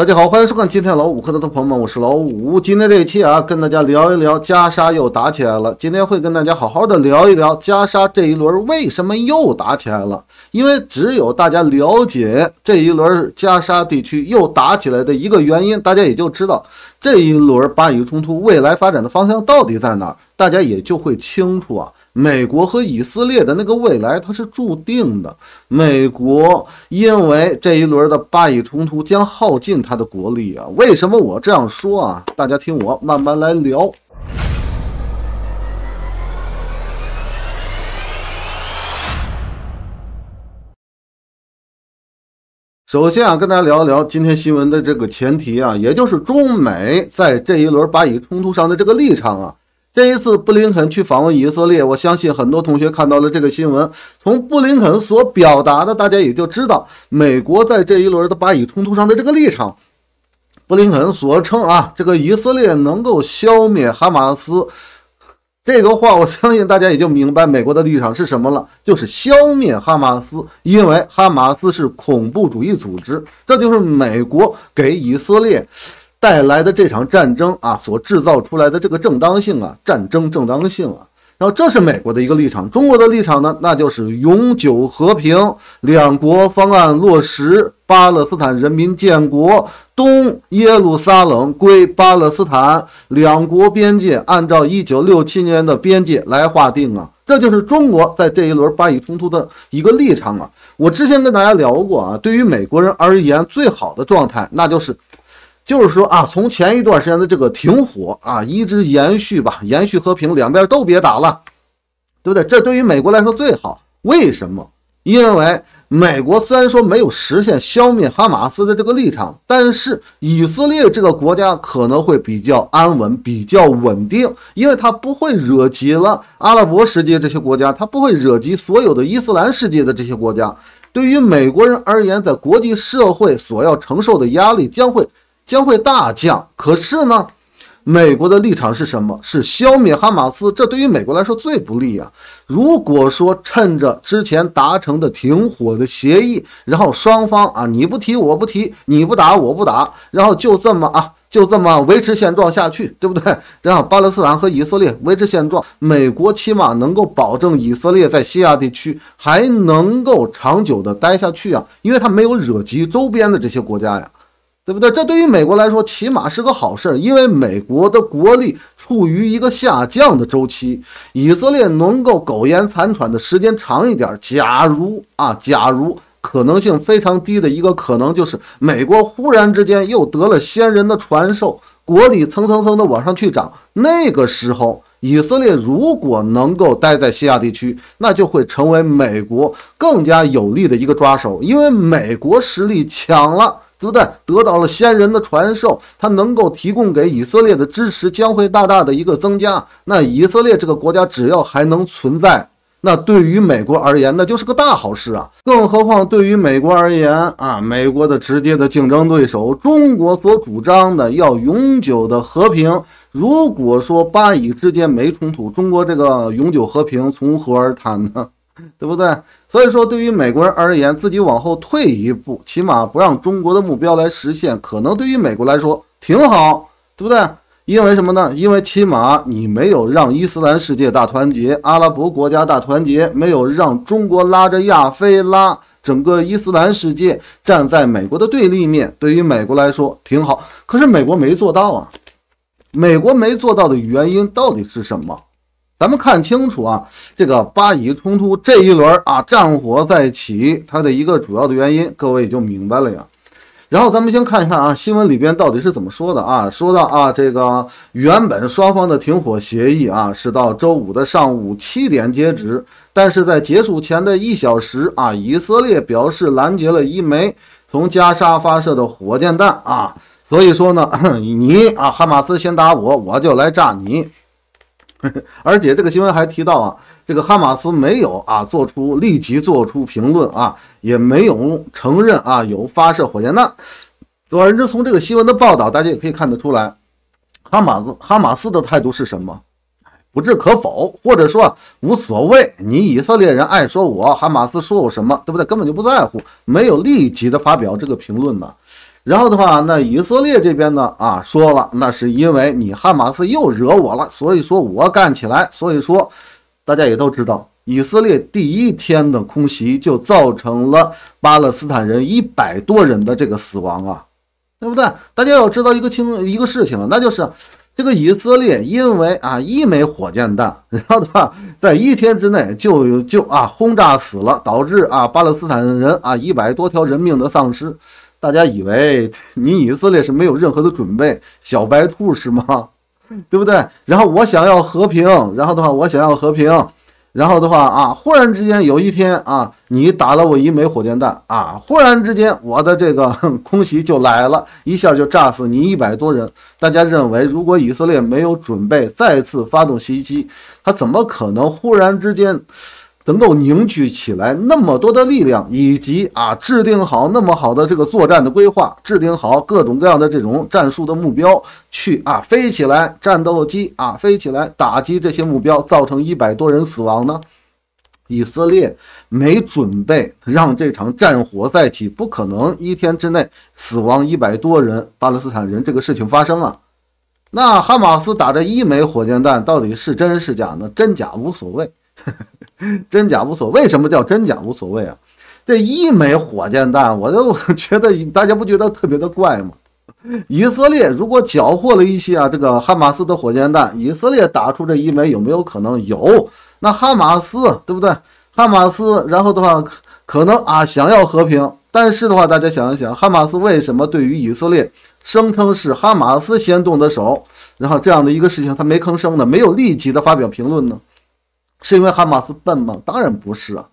大家好，欢迎收看今天老五课堂的朋友们，我是老五。今天这一期啊，跟大家聊一聊加沙又打起来了。今天会跟大家好好的聊一聊加沙这一轮为什么又打起来了。因为只有大家了解这一轮加沙地区又打起来的一个原因，大家也就知道这一轮巴以冲突未来发展的方向到底在哪，大家也就会清楚啊。美国和以色列的那个未来，它是注定的。美国因为这一轮的巴以冲突将耗尽它的国力啊！为什么我这样说啊？大家听我慢慢来聊。首先啊，跟大家聊一聊今天新闻的这个前提啊，也就是中美在这一轮巴以冲突上的这个立场啊。这一次布林肯去访问以色列，我相信很多同学看到了这个新闻。从布林肯所表达的，大家也就知道美国在这一轮的巴以冲突上的这个立场。布林肯所称啊，这个以色列能够消灭哈马斯，这个话我相信大家也就明白美国的立场是什么了，就是消灭哈马斯，因为哈马斯是恐怖主义组织，这就是美国给以色列。带来的这场战争啊，所制造出来的这个正当性啊，战争正当性啊，然后这是美国的一个立场，中国的立场呢，那就是永久和平，两国方案落实，巴勒斯坦人民建国，东耶路撒冷归巴勒斯坦，两国边界按照一九六七年的边界来划定啊，这就是中国在这一轮巴以冲突的一个立场啊。我之前跟大家聊过啊，对于美国人而言，最好的状态那就是。就是说啊，从前一段时间的这个停火啊，一直延续吧，延续和平，两边都别打了，对不对？这对于美国来说最好。为什么？因为美国虽然说没有实现消灭哈马斯的这个立场，但是以色列这个国家可能会比较安稳、比较稳定，因为它不会惹急了阿拉伯世界这些国家，它不会惹急所有的伊斯兰世界的这些国家。对于美国人而言，在国际社会所要承受的压力将会。将会大降，可是呢，美国的立场是什么？是消灭哈马斯，这对于美国来说最不利啊！如果说趁着之前达成的停火的协议，然后双方啊，你不提我不提，你不打我不打，然后就这么啊，就这么维持现状下去，对不对？然后巴勒斯坦和以色列维持现状，美国起码能够保证以色列在西亚地区还能够长久的待下去啊，因为他没有惹及周边的这些国家呀。对不对？这对于美国来说，起码是个好事儿，因为美国的国力处于一个下降的周期，以色列能够苟延残喘的时间长一点。假如啊，假如可能性非常低的一个可能，就是美国忽然之间又得了先人的传授，国力蹭蹭蹭的往上去涨，那个时候，以色列如果能够待在西亚地区，那就会成为美国更加有力的一个抓手，因为美国实力强了。子弹得到了先人的传授，它能够提供给以色列的支持将会大大的一个增加。那以色列这个国家只要还能存在，那对于美国而言那就是个大好事啊！更何况对于美国而言啊，美国的直接的竞争对手中国所主张的要永久的和平，如果说巴以之间没冲突，中国这个永久和平从何而谈呢？对不对？所以说，对于美国人而言，自己往后退一步，起码不让中国的目标来实现，可能对于美国来说挺好，对不对？因为什么呢？因为起码你没有让伊斯兰世界大团结、阿拉伯国家大团结，没有让中国拉着亚非拉整个伊斯兰世界站在美国的对立面，对于美国来说挺好。可是美国没做到啊！美国没做到的原因到底是什么？咱们看清楚啊，这个巴以冲突这一轮啊战火再起，它的一个主要的原因，各位也就明白了呀。然后咱们先看一看啊，新闻里边到底是怎么说的啊？说到啊，这个原本双方的停火协议啊是到周五的上午七点截止，但是在结束前的一小时啊，以色列表示拦截了一枚从加沙发射的火箭弹啊，所以说呢，你啊哈马斯先打我，我就来炸你。而且这个新闻还提到啊，这个哈马斯没有啊做出立即做出评论啊，也没有承认啊有发射火箭弹。总之，从这个新闻的报道，大家也可以看得出来，哈马斯哈马斯的态度是什么？不置可否，或者说无所谓。你以色列人爱说我，哈马斯说我什么，对不对？根本就不在乎，没有立即的发表这个评论呢。然后的话，那以色列这边呢，啊，说了，那是因为你哈马斯又惹我了，所以说我干起来。所以说，大家也都知道，以色列第一天的空袭就造成了巴勒斯坦人一百多人的这个死亡啊，对不对？大家要知道一个情一个事情，那就是这个以色列因为啊一枚火箭弹，然后的话，在一天之内就就啊轰炸死了，导致啊巴勒斯坦人啊一百多条人命的丧失。大家以为 你以色列是没有任何的准备，小白兔是吗？对不对？然后我想要和平，然后的话我想要和平，然后的话啊，忽然之间有一天啊，你打了我一枚火箭弹啊，忽然之间我的这个 空袭就来了，一下就炸死你一百多人。大家认为，如果以色列没有准备再次发动袭击，他怎么可能忽然之间？能够凝聚起来那么多的力量，以及啊制定好那么好的这个作战的规划，制定好各种各样的这种战术的目标，去啊飞起来战斗机啊飞起来打击这些目标，造成一百多人死亡呢？以色列没准备让这场战火再起，不可能一天之内死亡一百多人。巴勒斯坦人这个事情发生了，那哈马斯打这一枚火箭弹到底是真是假呢？真假无所谓。真假无所谓，为什么叫真假无所谓啊？这一枚火箭弹，我就 觉得大家不觉得特别的怪吗？以色列如果缴获了一些啊，这个哈马斯的火箭弹，以色列打出这一枚，有没有可能有？那哈马斯对不对？哈马斯，然后的话，可能啊想要和平，但是的话，大家想一想，哈马斯为什么对于以色列声称是哈马斯先动的手，然后这样的一个事情，他没吭声呢？没有立即的发表评论呢？是因为哈马斯笨吗？当然不是啊！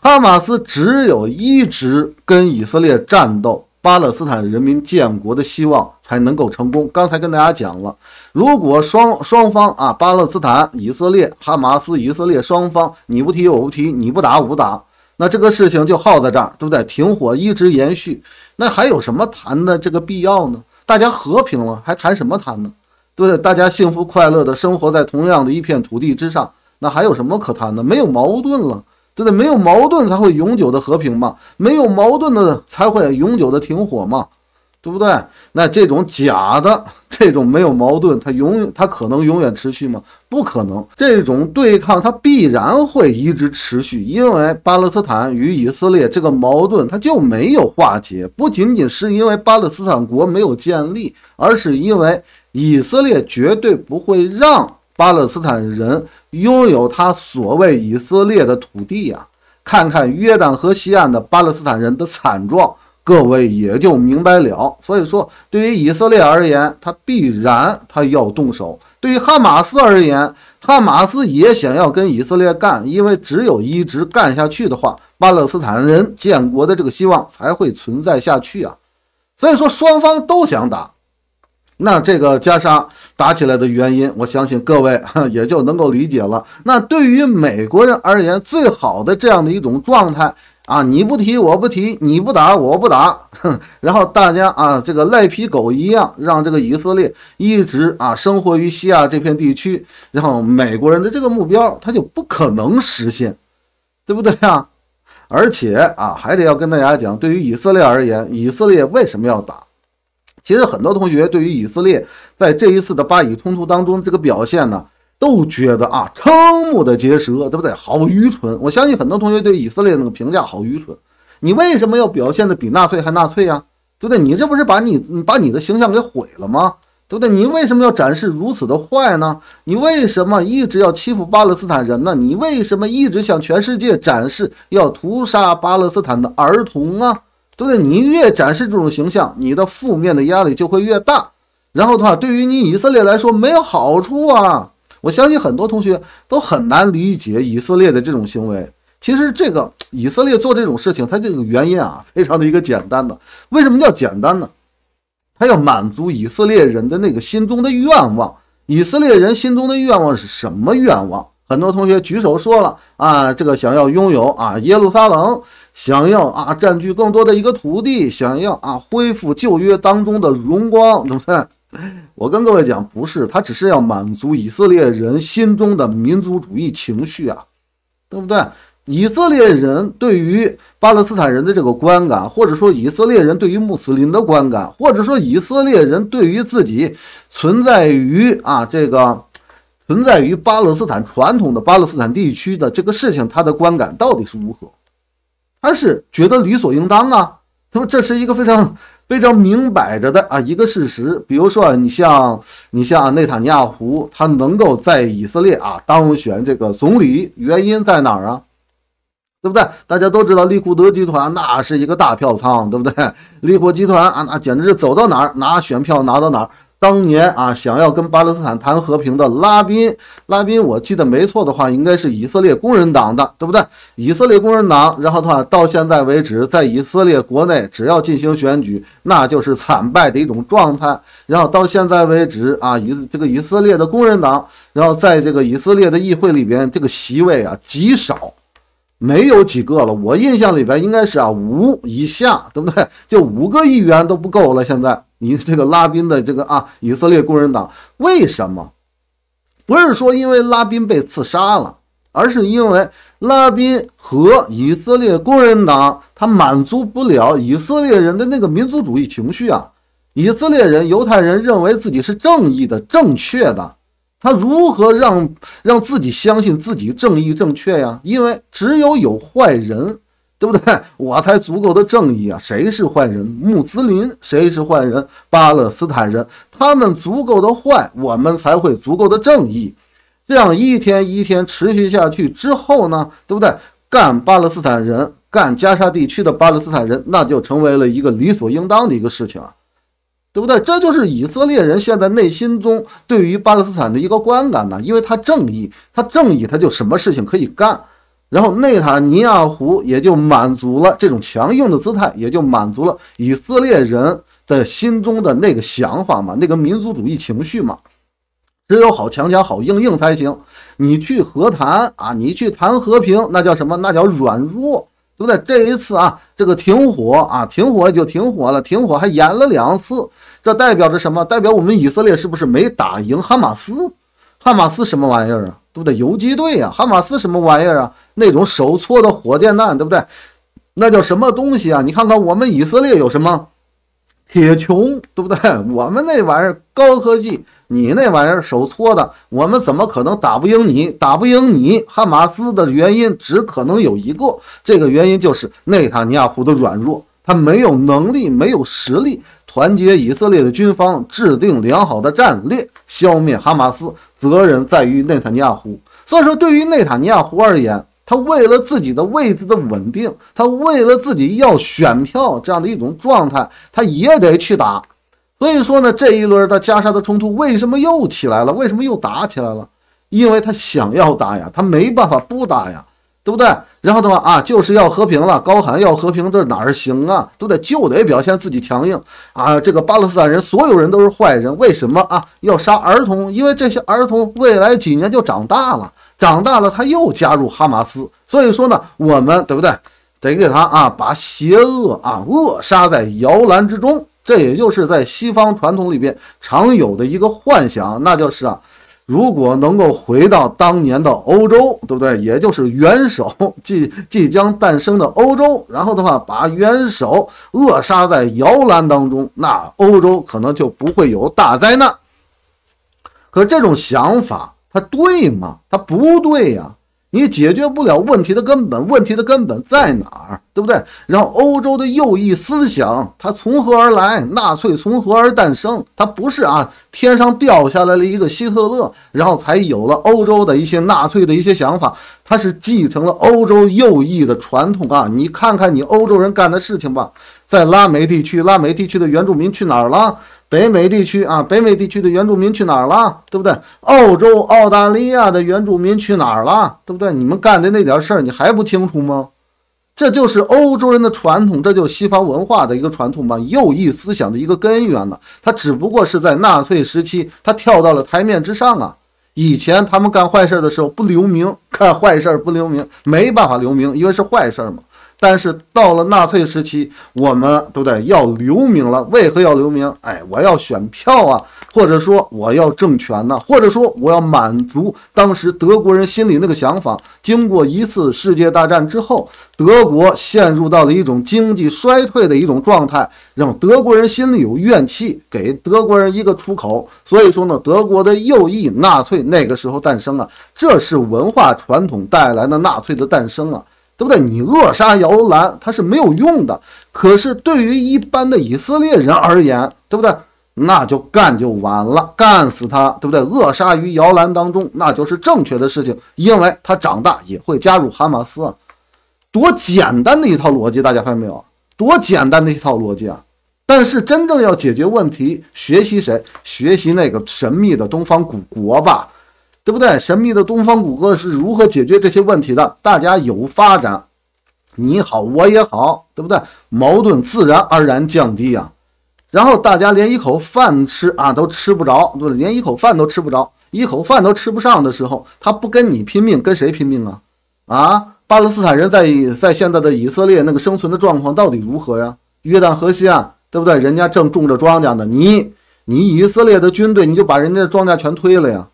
哈马斯只有一直跟以色列战斗，巴勒斯坦人民建国的希望才能够成功。刚才跟大家讲了，如果双双方啊，巴勒斯坦、以色列、哈马斯、以色列双方，你不提我不提，你不打我不打，那这个事情就耗在这儿，对不对？停火一直延续，那还有什么谈的这个必要呢？大家和平了，还谈什么谈呢？对不对？大家幸福快乐的生活在同样的一片土地之上。那还有什么可谈的？没有矛盾了，对不对？没有矛盾才会永久的和平嘛，没有矛盾的才会永久的停火嘛，对不对？那这种假的，这种没有矛盾，它永它可能永远持续吗？不可能，这种对抗它必然会一直持续，因为巴勒斯坦与以色列这个矛盾它就没有化解，不仅仅是因为巴勒斯坦国没有建立，而是因为以色列绝对不会让。巴勒斯坦人拥有他所谓以色列的土地呀！看看约旦河西岸的巴勒斯坦人的惨状，各位也就明白了。所以说，对于以色列而言，他必然他要动手；对于哈马斯而言，哈马斯也想要跟以色列干，因为只有一直干下去的话，巴勒斯坦人建国的这个希望才会存在下去啊！所以说，双方都想打。那这个加沙打起来的原因，我相信各位 也就能够理解了。那对于美国人而言，最好的这样的一种状态啊，你不提我不提，你不打我不打，哼，然后大家啊这个赖皮狗一样，让这个以色列一直啊生活于西亚这片地区，然后美国人的这个目标他就不可能实现，对不对啊？而且啊还得要跟大家讲，对于以色列而言，以色列为什么要打？其实很多同学对于以色列在这一次的巴以冲突当中这个表现呢，都觉得啊瞠目的结舌，对不对？好愚蠢！我相信很多同学对以色列那个评价好愚蠢。你为什么要表现的比纳粹还纳粹呀？对不对？你这不是把你把你的形象给毁了吗？对不对？你为什么要展示如此的坏呢？你为什么一直要欺负巴勒斯坦人呢？你为什么一直向全世界展示要屠杀巴勒斯坦的儿童啊？对不对？你越展示这种形象，你的负面的压力就会越大。然后的话，对于你以色列来说没有好处啊。我相信很多同学都很难理解以色列的这种行为。其实这个以色列做这种事情，它这个原因啊非常的一个简单的。为什么叫简单呢？他要满足以色列人的那个心中的愿望。以色列人心中的愿望是什么愿望？很多同学举手说了啊，这个想要拥有啊耶路撒冷，想要啊占据更多的一个土地，想要啊恢复旧约当中的荣光，对 不对？我跟各位讲，不是，他只是要满足以色列人心中的民族主义情绪啊，对不对？以色列人对于巴勒斯坦人的这个观感，或者说以色列人对于穆斯林的观感，或者说以色列人对于自己存在于啊这个。存在于巴勒斯坦传统的巴勒斯坦地区的这个事情，他的观感到底是如何？他是觉得理所应当啊，他说这是一个非常 非常明摆着的啊一个事实。比如说你像你像内塔尼亚胡，他能够在以色列啊当选这个总理，原因在哪儿啊？对不对？大家都知道利库德集团那是一个大票仓，对不对？利库集团啊，那简直是走到哪儿拿选票拿到哪儿。当年啊，想要跟巴勒斯坦谈和平的拉宾，拉宾，我记得没错的话，应该是以色列工人党的，对不对？以色列工人党，然后他到现在为止，在以色列国内只要进行选举，那就是惨败的一种状态。然后到现在为止啊，以这个以色列的工人党，然后在这个以色列的议会里边，这个席位啊极少，没有几个了。我印象里边应该是啊五以下，对不对？就五个议员都不够了，现在。你这个拉宾的这个啊，以色列工人党为什么不是说因为拉宾被刺杀了，而是因为拉宾和以色列工人党他满足不了以色列人的那个民族主义情绪啊？以色列人、犹太人认为自己是正义的、正确的，他如何让让自己相信自己正义正确呀？因为只有有坏人。对不对？我才足够的正义啊！谁是坏人？穆斯林？谁是坏人？巴勒斯坦人？他们足够的坏，我们才会足够的正义。这样一天一天持续下去之后呢？对不对？干巴勒斯坦人，干加沙地区的巴勒斯坦人，那就成为了一个理所应当的一个事情啊！对不对？这就是以色列人现在内心中对于巴勒斯坦的一个观感呢，因为他正义，他正义，他就什么事情可以干。然后内塔尼亚胡也就满足了这种强硬的姿态，也就满足了以色列人的心中的那个想法嘛，那个民族主义情绪嘛，只有好强强好硬硬才行。你去和谈啊，你去谈和平，那叫什么？那叫软弱，对不对？这一次啊，这个停火啊，停火也就停火了，停火还延了两次，这代表着什么？代表我们以色列是不是没打赢哈马斯？哈马斯什么玩意儿啊？对不对？游击队啊，哈马斯什么玩意儿啊？那种手搓的火箭弹，对不对？那叫什么东西啊？你看看我们以色列有什么？铁穹，对不对？我们那玩意儿高科技，你那玩意儿手搓的，我们怎么可能打不赢你？打不赢你？哈马斯的原因只可能有一个，这个原因就是内塔尼亚胡的软弱，他没有能力，没有实力。团结以色列的军方，制定良好的战略，消灭哈马斯，责任在于内塔尼亚胡。所以说，对于内塔尼亚胡而言，他为了自己的位子的稳定，他为了自己要选票这样的一种状态，他也得去打。所以说呢，这一轮的加沙的冲突为什么又起来了？为什么又打起来了？因为他想要打呀，他没办法不打呀。对不对？然后的话啊，就是要和平了，高喊要和平，这哪儿行啊？都得就得表现自己强硬啊！这个巴勒斯坦人，所有人都是坏人，为什么啊？要杀儿童，因为这些儿童未来几年就长大了，长大了他又加入哈马斯，所以说呢，我们对不对？得给他啊，把邪恶啊扼杀在摇篮之中。这也就是在西方传统里边常有的一个幻想，那就是啊。如果能够回到当年的欧洲，对不对？也就是元首即即将诞生的欧洲，然后的话把元首扼杀在摇篮当中，那欧洲可能就不会有大灾难。可这种想法，它对吗？它不对呀。你解决不了问题的根本，问题的根本在哪儿，对不对？然后欧洲的右翼思想，它从何而来？纳粹从何而诞生？它不是啊，天上掉下来了一个希特勒，然后才有了欧洲的一些纳粹的一些想法。它是继承了欧洲右翼的传统啊！你看看你欧洲人干的事情吧，在拉美地区，拉美地区的原住民去哪儿了？北美地区啊，北美地区的原住民去哪儿了，对不对？澳洲、澳大利亚的原住民去哪儿了，对不对？你们干的那点事儿，你还不清楚吗？这就是欧洲人的传统，这就是西方文化的一个传统吧，右翼思想的一个根源呢。他只不过是在纳粹时期，他跳到了台面之上啊。以前他们干坏事的时候不留名，干坏事不留名，没办法留名，因为是坏事嘛。但是到了纳粹时期，我们都得要留名了。为何要留名？哎，我要选票啊，或者说我要政权呢，或者说我要满足当时德国人心里那个想法。经过一次世界大战之后，德国陷入到了一种经济衰退的一种状态，让德国人心里有怨气，给德国人一个出口。所以说呢，德国的右翼纳粹那个时候诞生了，这是文化传统带来的纳粹的诞生啊。对不对，你扼杀摇篮，它是没有用的。可是对于一般的以色列人而言，对不对？那就干就完了，干死他，对不对？扼杀于摇篮当中，那就是正确的事情，因为他长大也会加入哈马斯。多简单的一套逻辑，大家发现没有？多简单的一套逻辑啊！但是真正要解决问题，学习谁？学习那个神秘的东方古国吧。对不对？神秘的东方谷歌是如何解决这些问题的？大家有发展，你好我也好，对不对？矛盾自然而然降低啊。然后大家连一口饭吃啊都吃不着，对，连一口饭都吃不着，一口饭都吃不上的时候，他不跟你拼命，跟谁拼命啊？啊，巴勒斯坦人在在现在的以色列那个生存的状况到底如何呀？约旦河西啊，对不对？人家正种着庄稼呢，你你以色列的军队，你就把人家的庄稼全推了呀？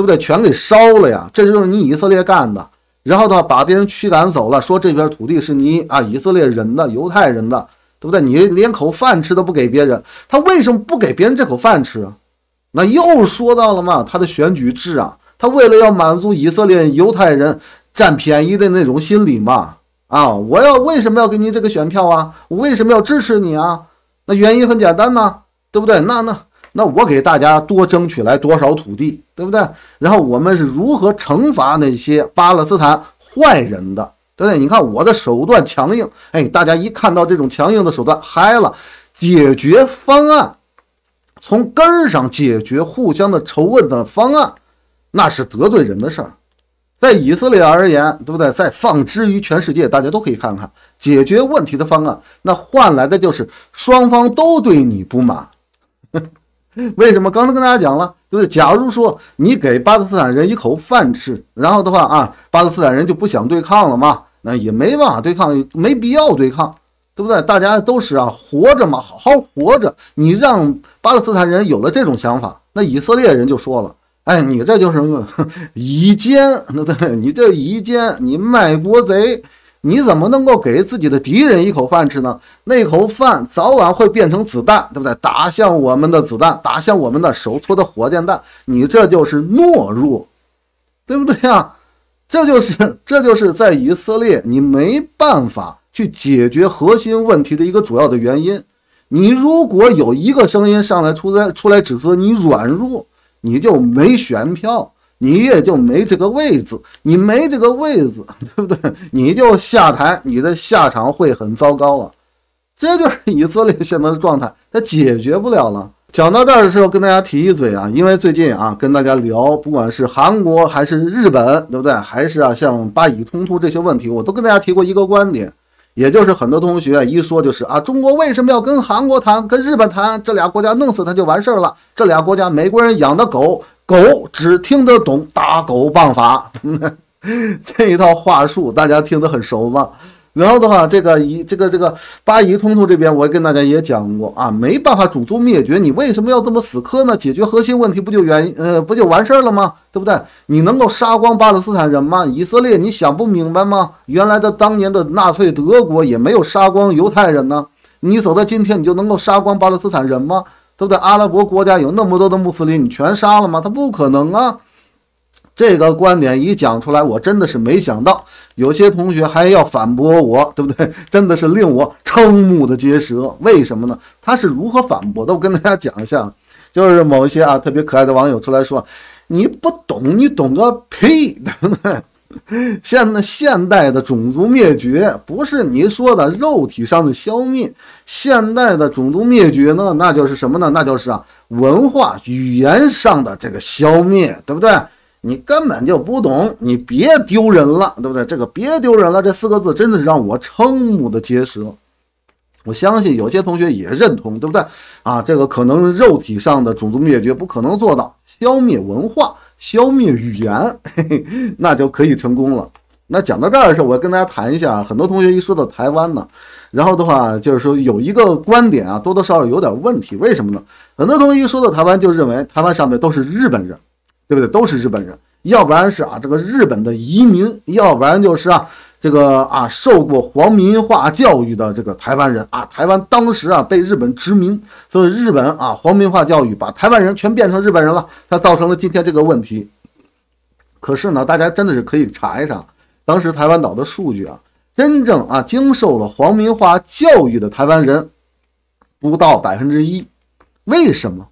对不对？全给烧了呀！这就是你以色列干的。然后他把别人驱赶走了，说这片土地是你啊，以色列人的、犹太人的，对不对？你连口饭吃都不给别人，他为什么不给别人这口饭吃？那又说到了嘛，他的选举制啊，他为了要满足以色列犹太人占便宜的那种心理嘛，啊，我要为什么要给你这个选票啊？我为什么要支持你啊？那原因很简单呐，对不对？那那。那我给大家多争取来多少土地，对不对？然后我们是如何惩罚那些巴勒斯坦坏人的，对不对？你看我的手段强硬，哎，大家一看到这种强硬的手段嗨了。解决方案从根儿上解决互相的仇恨的方案，那是得罪人的事儿。在以色列而言，对不对？在放之于全世界，大家都可以看看解决问题的方案，那换来的就是双方都对你不满。为什么？刚才跟大家讲了，对不对？假如说你给巴基斯坦人一口饭吃，然后的话啊，巴基斯坦人就不想对抗了嘛，那也没办法对抗，没必要对抗，对不对？大家都是啊，活着嘛，好好活着。你让巴基斯坦人有了这种想法，那以色列人就说了：“哎，你这就是以奸，那 对你这以奸，你卖国贼。”你怎么能够给自己的敌人一口饭吃呢？那口饭早晚会变成子弹，对不对？打向我们的子弹，打向我们的手搓的火箭弹，你这就是懦弱，对不对呀？这就是这就是在以色列，你没办法去解决核心问题的一个主要的原因。你如果有一个声音上来出来出来指责你软弱，你就没选票。你也就没这个位子，你没这个位子，对不对？你就下台，你的下场会很糟糕啊！这就是以色列现在的状态，它解决不了了。讲到这儿的时候，跟大家提一嘴啊，因为最近啊，跟大家聊，不管是韩国还是日本，对不对？还是啊，像巴以冲突这些问题，我都跟大家提过一个观点，也就是很多同学一说就是啊，中国为什么要跟韩国谈，跟日本谈？这俩国家弄死他就完事儿了，这俩国家美国人养的狗。狗只听得懂打狗棒法 这一套话术，大家听得很熟吗？然后的话，这个以这个这个巴以冲突这边，我跟大家也讲过啊，没办法主动灭绝，你为什么要这么死磕呢？解决核心问题不就原呃不就完事儿了吗？对不对？你能够杀光巴勒斯坦人吗？以色列你想不明白吗？原来的当年的纳粹德国也没有杀光犹太人呢，你走到今天你就能够杀光巴勒斯坦人吗？都在阿拉伯国家有那么多的穆斯林，你全杀了吗？他不可能啊！这个观点一讲出来，我真的是没想到，有些同学还要反驳我，对不对？真的是令我瞠目的结舌。为什么呢？他是如何反驳？的？我跟大家讲一下，就是某一些啊特别可爱的网友出来说：“你不懂，你懂个屁，对不对？” 现那现代的种族灭绝不是你说的肉体上的消灭，现代的种族灭绝呢，那就是什么呢？那就是啊文化语言上的这个消灭，对不对？你根本就不懂，你别丢人了，对不对？这个别丢人了这四个字，真的是让我瞠目的结舌。我相信有些同学也认同，对不对？啊，这个可能肉体上的种族灭绝不可能做到。消灭文化，消灭语言，嘿嘿，那就可以成功了。那讲到这儿的时候，我跟大家谈一下啊，很多同学一说到台湾呢，然后的话就是说有一个观点啊，多多少少有点问题。为什么呢？很多同学一说到台湾，就认为台湾上面都是日本人，对不对？都是日本人，要不然是啊，这个日本的移民，要不然就是啊。这个啊，受过皇民化教育的这个台湾人啊，台湾当时啊被日本殖民，所以日本啊皇民化教育把台湾人全变成日本人了，它造成了今天这个问题。可是呢，大家真的是可以查一查，当时台湾岛的数据啊，真正啊经受了皇民化教育的台湾人不到百分之一，为什么？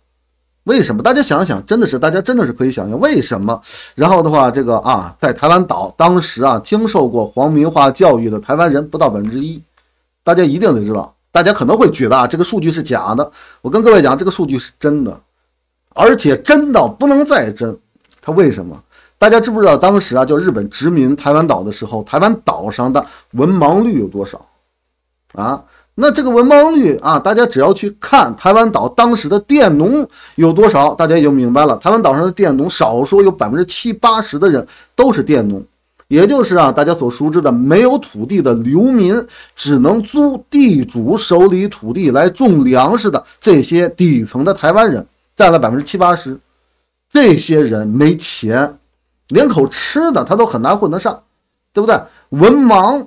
为什么？大家想想，真的是，大家真的是可以想象为什么。然后的话，这个啊，在台湾岛当时啊，经受过皇民化教育的台湾人不到百分之一。大家一定得知道，大家可能会觉得啊，这个数据是假的。我跟各位讲，这个数据是真的，而且真到不能再真。他为什么？大家知不知道当时啊，就日本殖民台湾岛的时候，台湾岛上的文盲率有多少啊？那这个文盲率啊，大家只要去看台湾岛当时的佃农有多少，大家也就明白了。台湾岛上的佃农少说有百分之七八十的人都是佃农，也就是啊大家所熟知的没有土地的流民，只能租地主手里土地来种粮食的这些底层的台湾人占了百分之七八十。这些人没钱，连口吃的他都很难混得上，对不对？文盲。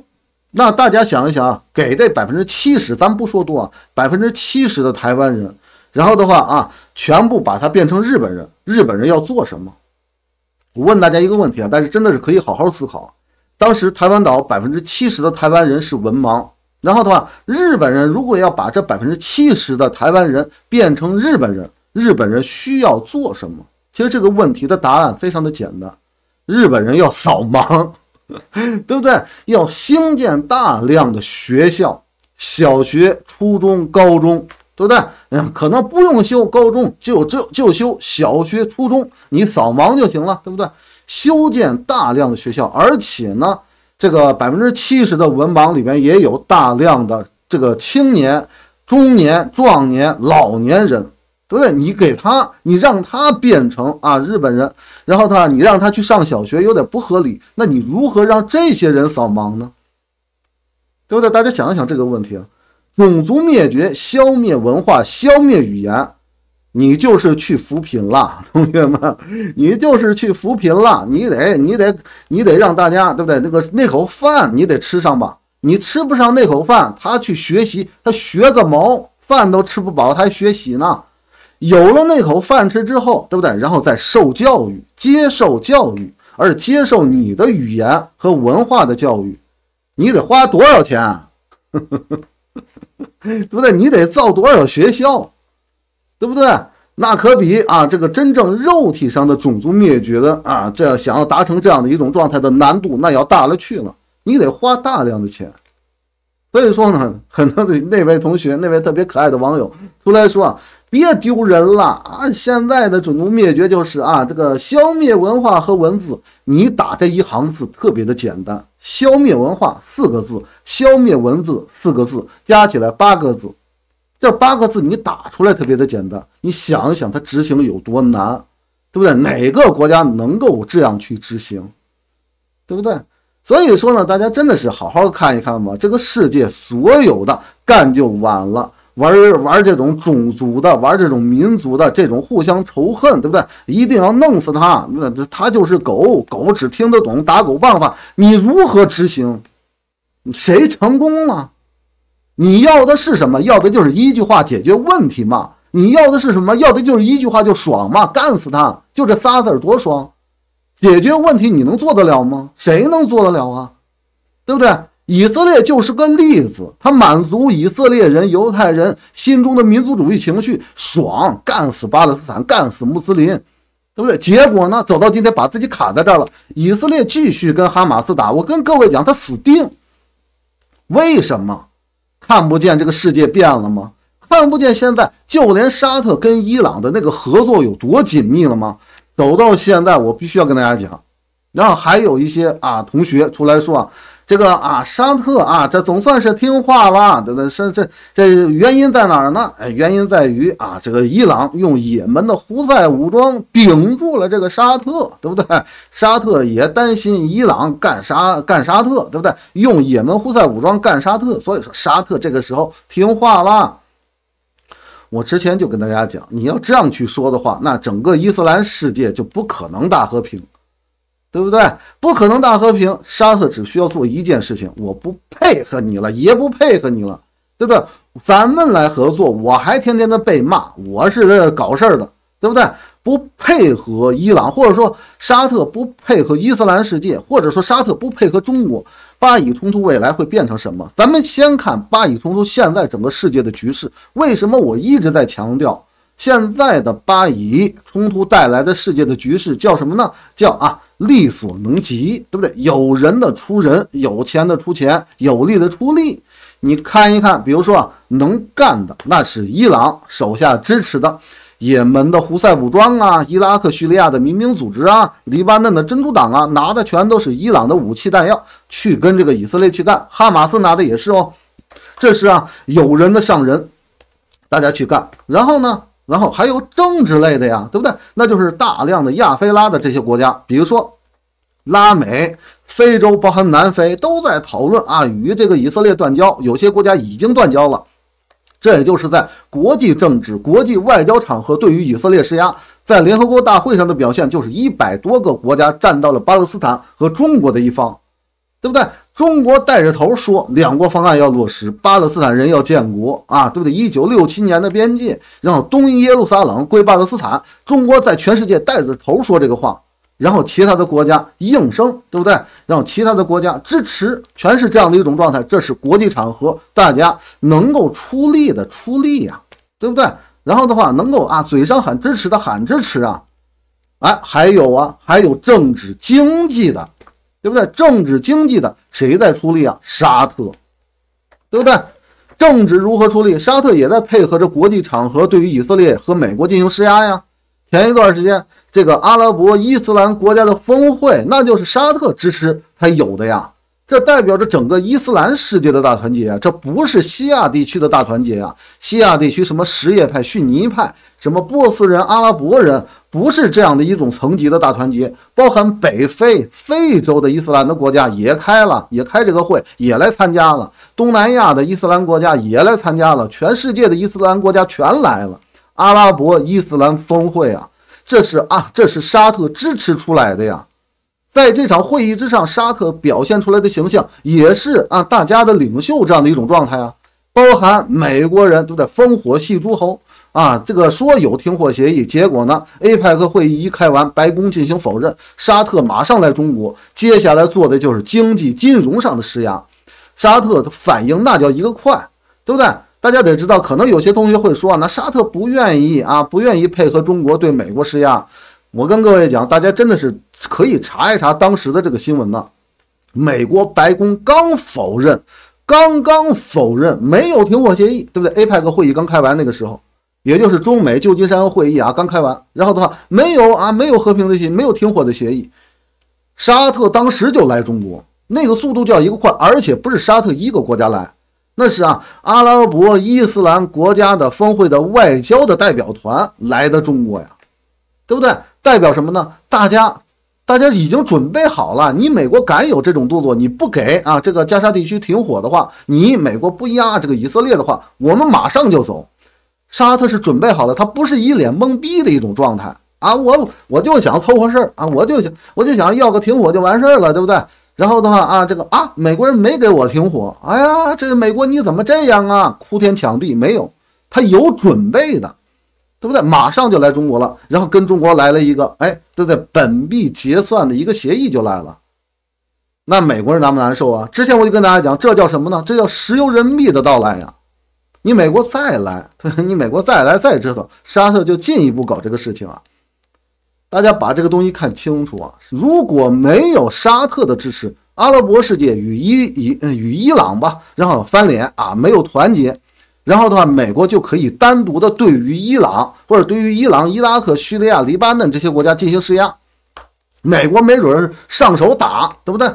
那大家想一想啊，给这百分之七十，咱不说多啊，百分之七十的台湾人，然后的话啊，全部把它变成日本人，日本人要做什么？我问大家一个问题啊，但是真的是可以好好思考。当时台湾岛百分之七十的台湾人是文盲，然后的话，日本人如果要把这百分之七十的台湾人变成日本人，日本人需要做什么？其实这个问题的答案非常的简单，日本人要扫盲。对不对？要兴建大量的学校，小学、初中、高中，对不对？嗯，可能不用修高中，就就就修小学、初中，你扫盲就行了，对不对？修建大量的学校，而且呢，这个百分之七十的文盲里面也有大量的这个青年、中年、壮年、老年人。对不对？你给他，你让他变成啊日本人，然后他你让他去上小学，有点不合理。那你如何让这些人扫盲呢？对不对？大家想一想这个问题啊，种族灭绝、消灭文化、消灭语言，你就是去扶贫了，同学们，你就是去扶贫了。你得你得你得让大家对不对？那个那口饭你得吃上吧。你吃不上那口饭，他去学习，他学个毛？饭都吃不饱，他还学习呢？有了那口饭吃之后，对不对？然后再受教育，接受教育，而接受你的语言和文化的教育，你得花多少钱？对不对？你得造多少学校？对不对？那可比啊，这个真正肉体上的种族灭绝的啊，这样想要达成这样的一种状态的难度，那要大了去了。你得花大量的钱。所以说呢，很多的那位同学，那位特别可爱的网友出来说。啊，别丢人了啊！现在的种族灭绝就是啊，这个消灭文化和文字，你打这一行字特别的简单。消灭文化四个字，消灭文字四个字，加起来八个字。这八个字你打出来特别的简单，你想一想它执行有多难，对不对？哪个国家能够这样去执行，对不对？所以说呢，大家真的是好好看一看吧。这个世界所有的干就完了。玩玩这种种族的，玩这种民族的，这种互相仇恨，对不对？一定要弄死他，那他就是狗狗，只听得懂打狗棒法，你如何执行？谁成功了？你要的是什么？要的就是一句话解决问题嘛？你要的是什么？要的就是一句话就爽嘛？干死他，就这仨字多爽！解决问题你能做得了吗？谁能做得了啊？对不对？以色列就是个例子，他满足以色列人、犹太人心中的民族主义情绪，爽，干死巴勒斯坦，干死穆斯林，对不对？结果呢，走到今天把自己卡在这儿了。以色列继续跟哈马斯打，我跟各位讲，他死定。为什么？看不见这个世界变了吗？看不见现在就连沙特跟伊朗的那个合作有多紧密了吗？走到现在，我必须要跟大家讲。然后还有一些啊，同学出来说啊。这个啊，沙特啊，这总算是听话了，这这这这原因在哪儿呢？哎，原因在于啊，这个伊朗用也门的胡塞武装顶住了这个沙特，对不对？沙特也担心伊朗干啥干沙特，对不对？用也门胡塞武装干沙特，所以说沙特这个时候听话了。我之前就跟大家讲，你要这样去说的话，那整个伊斯兰世界就不可能大和平。对不对？不可能大和平，沙特只需要做一件事情，我不配合你了，也不配合你了，对不对？咱们来合作，我还天天的被骂，我是在搞事儿的，对不对？不配合伊朗，或者说沙特不配合伊斯兰世界，或者说沙特不配合中国，巴以冲突未来会变成什么？咱们先看巴以冲突现在整个世界的局势，为什么我一直在强调？现在的巴以冲突带来的世界的局势叫什么呢？叫啊，力所能及，对不对？有人的出人，有钱的出钱，有力的出力。你看一看，比如说啊，能干的，那是伊朗手下支持的也门的胡塞武装啊，伊拉克、叙利亚的民兵组织啊，黎巴嫩的真主党啊，拿的全都是伊朗的武器弹药去跟这个以色列去干。哈马斯拿的也是哦。这是啊，有人的上人，大家去干。然后呢？然后还有政治类的呀，对不对？那就是大量的亚非拉的这些国家，比如说拉美、非洲，包含南非，都在讨论啊，与这个以色列断交。有些国家已经断交了。这也就是在国际政治、国际外交场合，对于以色列施压。在联合国大会上的表现，就是一百多个国家站到了巴勒斯坦和中国的一方。对不对？中国带着头说，两国方案要落实，巴勒斯坦人要建国啊，对不对？一九六七年的边界让东耶路撒冷归巴勒斯坦，中国在全世界带着头说这个话，然后其他的国家应声，对不对？让其他的国家支持，全是这样的一种状态。这是国际场合，大家能够出力的出力呀，对不对？然后的话，能够啊，嘴上喊支持的喊支持啊，哎，还有啊，还有政治经济的。对不对？政治经济的谁在出力啊？沙特，对不对？政治如何出力？沙特也在配合着国际场合，对于以色列和美国进行施压呀。前一段时间这个阿拉伯伊斯兰国家的峰会，那就是沙特支持才有的呀。这代表着整个伊斯兰世界的大团结啊！这不是西亚地区的大团结呀，西亚地区什么什叶派、逊尼派，什么波斯人、阿拉伯人，不是这样的一种层级的大团结。包含北非、非洲的伊斯兰的国家也开了，也开这个会，也来参加了。东南亚的伊斯兰国家也来参加了，全世界的伊斯兰国家全来了。阿拉伯伊斯兰峰会啊，这是啊，这是沙特支持出来的呀。在这场会议之上，沙特表现出来的形象也是啊，大家的领袖这样的一种状态啊，包含美国人都在烽火戏诸侯啊。这个说有停火协议，结果呢，APEC 会议一开完，白宫进行否认，沙特马上来中国，接下来做的就是经济金融上的施压。沙特的反应那叫一个快，对不对？大家得知道，可能有些同学会说啊，那沙特不愿意啊，不愿意配合中国对美国施压。我跟各位讲，大家真的是可以查一查当时的这个新闻呢。美国白宫刚否认，刚刚否认没有停火协议，对不对？APEC 会议刚开完那个时候，也就是中美旧金山会议啊，刚开完，然后的话没有啊，没有和平的协，没有停火的协议。沙特当时就来中国，那个速度叫一个快，而且不是沙特一个国家来，那是啊，阿拉伯伊斯兰国家的峰会的外交的代表团来的中国呀。对不对？代表什么呢？大家，大家已经准备好了。你美国敢有这种动作，你不给啊？这个加沙地区停火的话，你美国不压这个以色列的话，我们马上就走。沙特是准备好了，他不是一脸懵逼的一种状态啊！我我就想凑合事儿啊，我就想我就想要个停火就完事儿了，对不对？然后的话啊，这个啊，美国人没给我停火，哎呀，这美国你怎么这样啊？哭天抢地没有，他有准备的。对不对？马上就来中国了，然后跟中国来了一个，哎，不对本币结算的一个协议就来了。那美国人难不难受啊？之前我就跟大家讲，这叫什么呢？这叫石油人民币的到来呀！你美国再来，你美国再来再折腾，沙特就进一步搞这个事情啊！大家把这个东西看清楚啊！如果没有沙特的支持，阿拉伯世界与伊伊与伊朗吧，然后翻脸啊，没有团结。然后的话，美国就可以单独的对于伊朗或者对于伊朗、伊拉克、叙利亚、黎巴嫩这些国家进行施压。美国没准是上手打，对不对？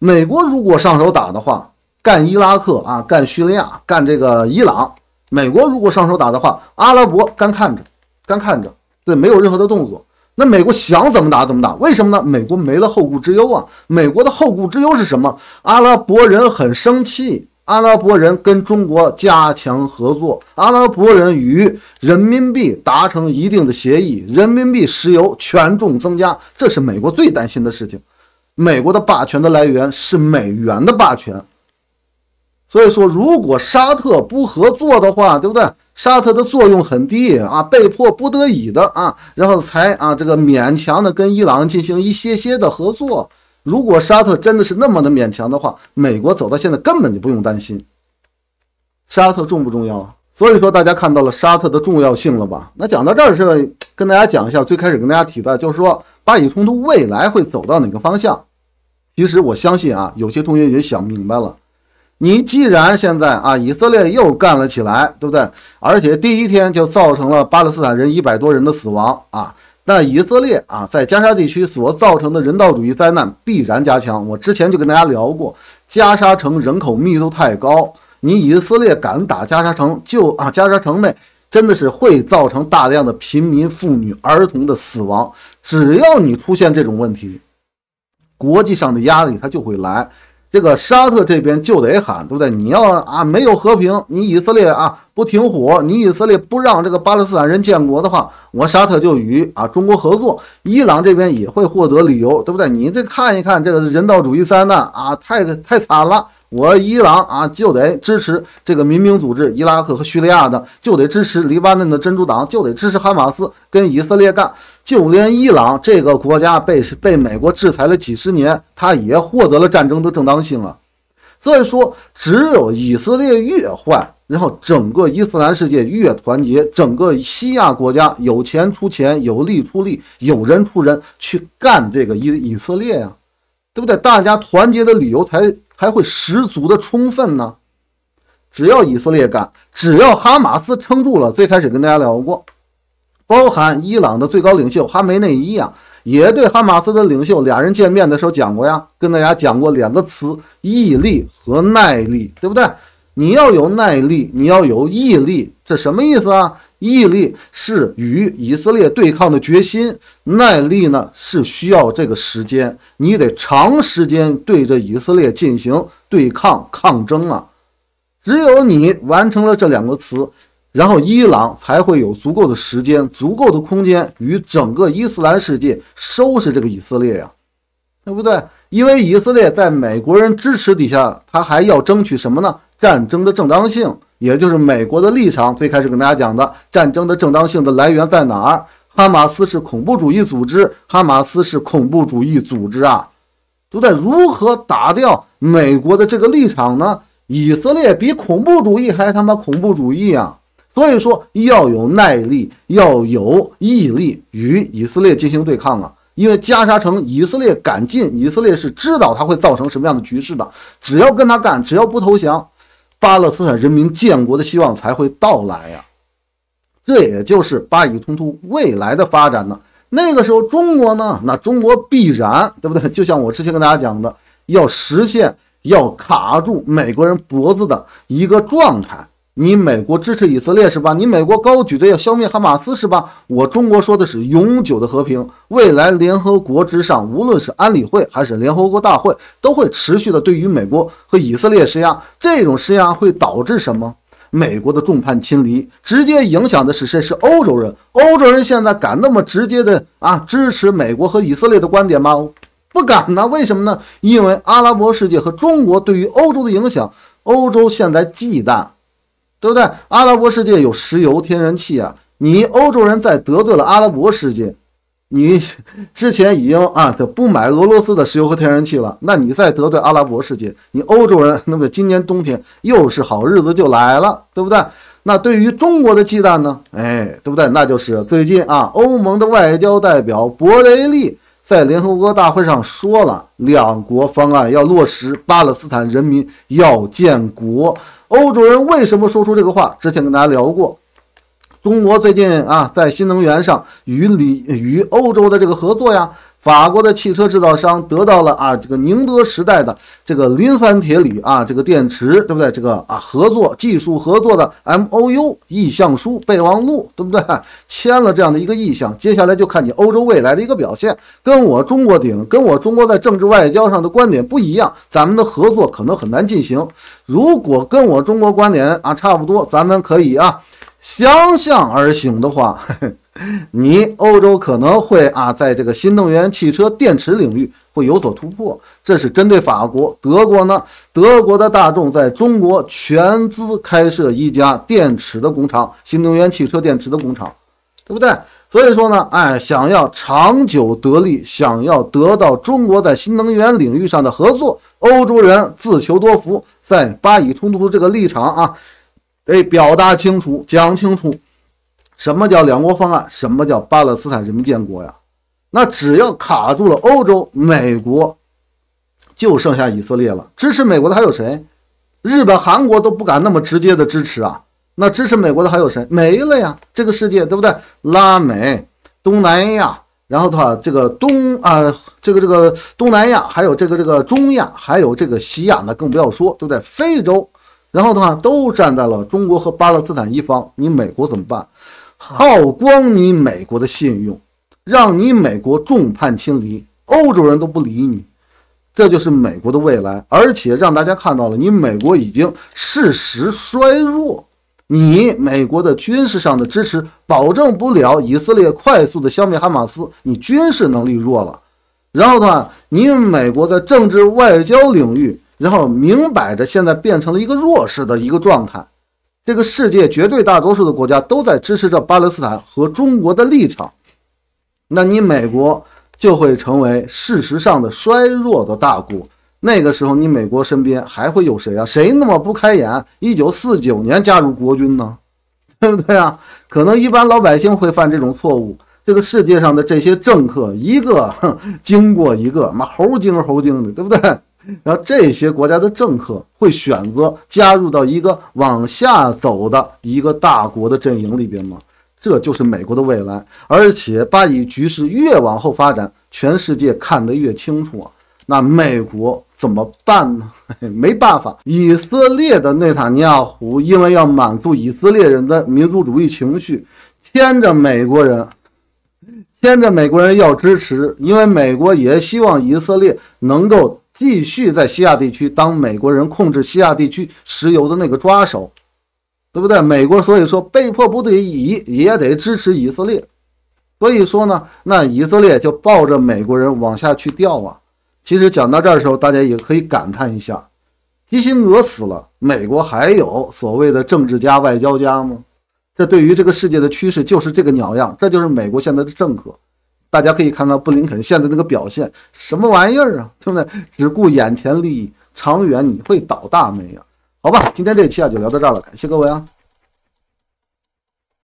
美国如果上手打的话，干伊拉克啊，干叙利亚，干这个伊朗。美国如果上手打的话，阿拉伯干看着，干看着，对，没有任何的动作。那美国想怎么打怎么打，为什么呢？美国没了后顾之忧啊。美国的后顾之忧是什么？阿拉伯人很生气。阿拉伯人跟中国加强合作，阿拉伯人与人民币达成一定的协议，人民币石油权重增加，这是美国最担心的事情。美国的霸权的来源是美元的霸权，所以说，如果沙特不合作的话，对不对？沙特的作用很低啊，被迫不得已的啊，然后才啊这个勉强的跟伊朗进行一些些的合作。如果沙特真的是那么的勉强的话，美国走到现在根本就不用担心。沙特重不重要啊？所以说大家看到了沙特的重要性了吧？那讲到这儿是跟大家讲一下，最开始跟大家提的，就是说巴以冲突未来会走到哪个方向？其实我相信啊，有些同学也想明白了。你既然现在啊，以色列又干了起来，对不对？而且第一天就造成了巴勒斯坦人一百多人的死亡啊。那以色列啊，在加沙地区所造成的人道主义灾难必然加强。我之前就跟大家聊过，加沙城人口密度太高，你以色列敢打加沙城，就啊，加沙城内真的是会造成大量的平民、妇女、儿童的死亡。只要你出现这种问题，国际上的压力它就会来。这个沙特这边就得喊，对不对？你要啊，没有和平，你以色列啊。不停火，你以色列不让这个巴勒斯坦人建国的话，我沙特就与啊中国合作，伊朗这边也会获得理由，对不对？你这看一看，这个人道主义灾难啊，太太惨了！我伊朗啊，就得支持这个民兵组织，伊拉克和叙利亚的就得支持黎巴嫩的真主党，就得支持哈马斯跟以色列干，就连伊朗这个国家被被美国制裁了几十年，他也获得了战争的正当性啊！所以说，只有以色列越坏。然后整个伊斯兰世界越团结，整个西亚国家有钱出钱，有力出力，有人出人去干这个伊以色列呀，对不对？大家团结的理由才才会十足的充分呢。只要以色列干，只要哈马斯撑住了。最开始跟大家聊过，包含伊朗的最高领袖哈梅内伊呀，也对哈马斯的领袖俩人见面的时候讲过呀，跟大家讲过两个词：毅力和耐力，对不对？你要有耐力，你要有毅力，这什么意思啊？毅力是与以色列对抗的决心，耐力呢是需要这个时间，你得长时间对着以色列进行对抗抗争啊。只有你完成了这两个词，然后伊朗才会有足够的时间、足够的空间与整个伊斯兰世界收拾这个以色列呀，对不对？因为以色列在美国人支持底下，他还要争取什么呢？战争的正当性，也就是美国的立场。最开始跟大家讲的，战争的正当性的来源在哪儿？哈马斯是恐怖主义组织，哈马斯是恐怖主义组织啊！都在如何打掉美国的这个立场呢？以色列比恐怖主义还他妈恐怖主义啊！所以说要有耐力，要有毅力与以色列进行对抗啊！因为加沙城，以色列敢进，以色列是知道它会造成什么样的局势的。只要跟他干，只要不投降。巴勒斯坦人民建国的希望才会到来呀，这也就是巴以冲突未来的发展呢。那个时候，中国呢，那中国必然对不对？就像我之前跟大家讲的，要实现要卡住美国人脖子的一个状态。你美国支持以色列是吧？你美国高举着要消灭哈马斯是吧？我中国说的是永久的和平，未来联合国之上，无论是安理会还是联合国大会，都会持续的对于美国和以色列施压。这种施压会导致什么？美国的众叛亲离，直接影响的是谁？是欧洲人。欧洲人现在敢那么直接的啊支持美国和以色列的观点吗？不敢呢。为什么呢？因为阿拉伯世界和中国对于欧洲的影响，欧洲现在忌惮。对不对？阿拉伯世界有石油、天然气啊！你欧洲人在得罪了阿拉伯世界，你之前已经啊，不买俄罗斯的石油和天然气了。那你再得罪阿拉伯世界，你欧洲人那么今年冬天又是好日子就来了，对不对？那对于中国的忌惮呢？哎，对不对？那就是最近啊，欧盟的外交代表博雷利。在联合国大会上说了，两国方案要落实，巴勒斯坦人民要建国。欧洲人为什么说出这个话？之前跟大家聊过，中国最近啊，在新能源上与里与欧洲的这个合作呀。法国的汽车制造商得到了啊，这个宁德时代的这个磷酸铁锂啊，这个电池，对不对？这个啊，合作技术合作的 M O U 意向书备忘录，对不对？签了这样的一个意向，接下来就看你欧洲未来的一个表现。跟我中国顶，跟我中国在政治外交上的观点不一样，咱们的合作可能很难进行。如果跟我中国观点啊差不多，咱们可以啊相向而行的话。你欧洲可能会啊，在这个新能源汽车电池领域会有所突破，这是针对法国、德国呢。德国的大众在中国全资开设一家电池的工厂，新能源汽车电池的工厂，对不对？所以说呢，哎，想要长久得利，想要得到中国在新能源领域上的合作，欧洲人自求多福。在巴以冲突的这个立场啊，得表达清楚，讲清楚。什么叫两国方案？什么叫巴勒斯坦人民建国呀？那只要卡住了欧洲、美国，就剩下以色列了。支持美国的还有谁？日本、韩国都不敢那么直接的支持啊。那支持美国的还有谁？没了呀！这个世界对不对？拉美、东南亚，然后的话，这个东啊，这个这个东南亚，还有这个这个中亚，还有这个西亚呢，更不要说都在非洲，然后的话，都站在了中国和巴勒斯坦一方，你美国怎么办？耗光你美国的信用，让你美国众叛亲离，欧洲人都不理你，这就是美国的未来。而且让大家看到了，你美国已经事实衰弱，你美国的军事上的支持保证不了以色列快速的消灭哈马斯，你军事能力弱了。然后的话，你美国在政治外交领域，然后明摆着现在变成了一个弱势的一个状态。这个世界绝对大多数的国家都在支持着巴勒斯坦和中国的立场，那你美国就会成为事实上的衰弱的大国。那个时候，你美国身边还会有谁啊？谁那么不开眼，一九四九年加入国军呢？对不对啊？可能一般老百姓会犯这种错误。这个世界上的这些政客，一个 经过一个，妈猴精猴精的，对不对？然后这些国家的政客会选择加入到一个往下走的一个大国的阵营里边吗？这就是美国的未来。而且巴以局势越往后发展，全世界看得越清楚啊。那美国怎么办呢？没办法，以色列的内塔尼亚胡因为要满足以色列人的民族主义情绪，牵着美国人，牵着美国人要支持，因为美国也希望以色列能够。继续在西亚地区当美国人控制西亚地区石油的那个抓手，对不对？美国所以说被迫不得已也得支持以色列。所以说呢，那以色列就抱着美国人往下去掉啊。其实讲到这儿的时候，大家也可以感叹一下：基辛格死了，美国还有所谓的政治家、外交家吗？这对于这个世界的趋势就是这个鸟样，这就是美国现在的政客。大家可以看到布林肯现在那个表现，什么玩意儿啊？对不对？只顾眼前利益，长远你会倒大霉啊！好吧，今天这期啊就聊到这儿了，感谢各位啊。